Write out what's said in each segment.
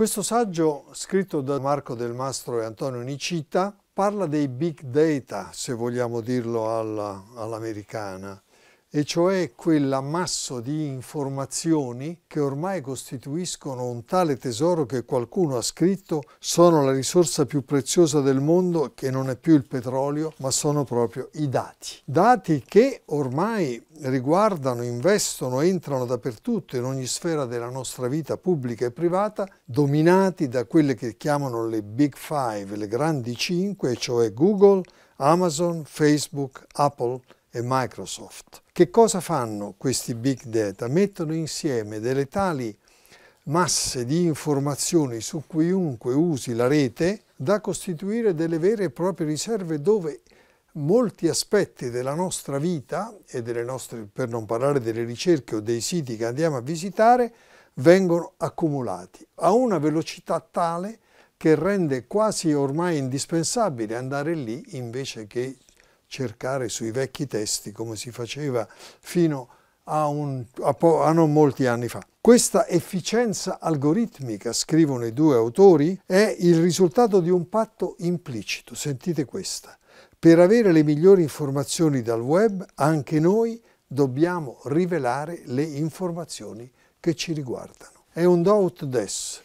Questo saggio, scritto da Marco Del Mastro e Antonio Nicita, parla dei big data, se vogliamo dirlo all'americana e cioè quell'ammasso di informazioni che ormai costituiscono un tale tesoro che qualcuno ha scritto sono la risorsa più preziosa del mondo che non è più il petrolio ma sono proprio i dati. Dati che ormai riguardano, investono, entrano dappertutto in ogni sfera della nostra vita pubblica e privata, dominati da quelle che chiamano le Big Five, le grandi cinque, cioè Google, Amazon, Facebook, Apple e Microsoft. Che cosa fanno questi big data? Mettono insieme delle tali masse di informazioni su chiunque usi la rete da costituire delle vere e proprie riserve dove molti aspetti della nostra vita e delle nostre, per non parlare delle ricerche o dei siti che andiamo a visitare, vengono accumulati a una velocità tale che rende quasi ormai indispensabile andare lì invece che cercare sui vecchi testi come si faceva fino a, un, a, a non molti anni fa. Questa efficienza algoritmica, scrivono i due autori, è il risultato di un patto implicito, sentite questa. Per avere le migliori informazioni dal web, anche noi dobbiamo rivelare le informazioni che ci riguardano. È un do ut des,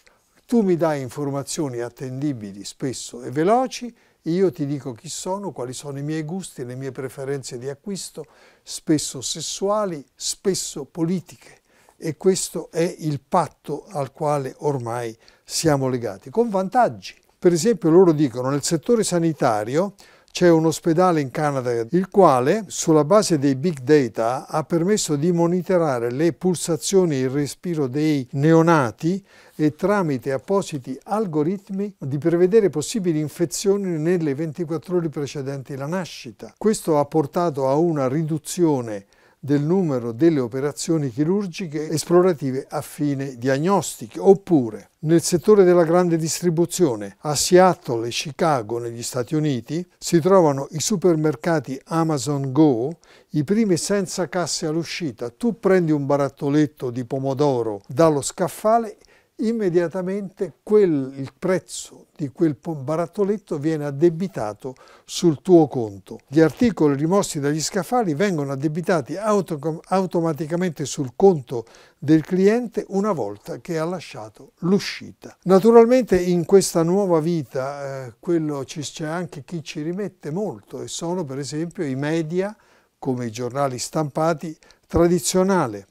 tu mi dai informazioni attendibili spesso e veloci, io ti dico chi sono, quali sono i miei gusti, le mie preferenze di acquisto, spesso sessuali, spesso politiche. E questo è il patto al quale ormai siamo legati, con vantaggi. Per esempio loro dicono nel settore sanitario c'è un ospedale in Canada il quale, sulla base dei big data, ha permesso di monitorare le pulsazioni e il respiro dei neonati e tramite appositi algoritmi di prevedere possibili infezioni nelle 24 ore precedenti la nascita. Questo ha portato a una riduzione del numero delle operazioni chirurgiche esplorative a fine diagnostiche, oppure nel settore della grande distribuzione a Seattle e Chicago negli Stati Uniti si trovano i supermercati Amazon Go, i primi senza casse all'uscita. Tu prendi un barattoletto di pomodoro dallo scaffale immediatamente quel, il prezzo di quel barattoletto viene addebitato sul tuo conto. Gli articoli rimossi dagli scaffali vengono addebitati auto, automaticamente sul conto del cliente una volta che ha lasciato l'uscita. Naturalmente in questa nuova vita eh, c'è anche chi ci rimette molto e sono per esempio i media come i giornali stampati tradizionale.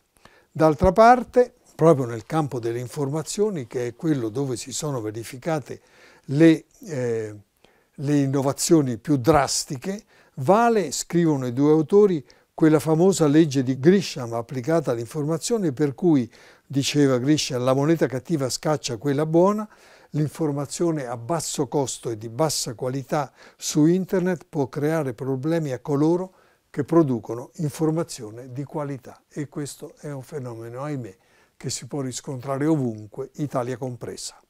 D'altra parte proprio nel campo delle informazioni, che è quello dove si sono verificate le, eh, le innovazioni più drastiche, vale, scrivono i due autori, quella famosa legge di Grisham applicata all'informazione per cui, diceva Grisham, la moneta cattiva scaccia quella buona, l'informazione a basso costo e di bassa qualità su internet può creare problemi a coloro che producono informazione di qualità e questo è un fenomeno, ahimè, che si può riscontrare ovunque, Italia compresa.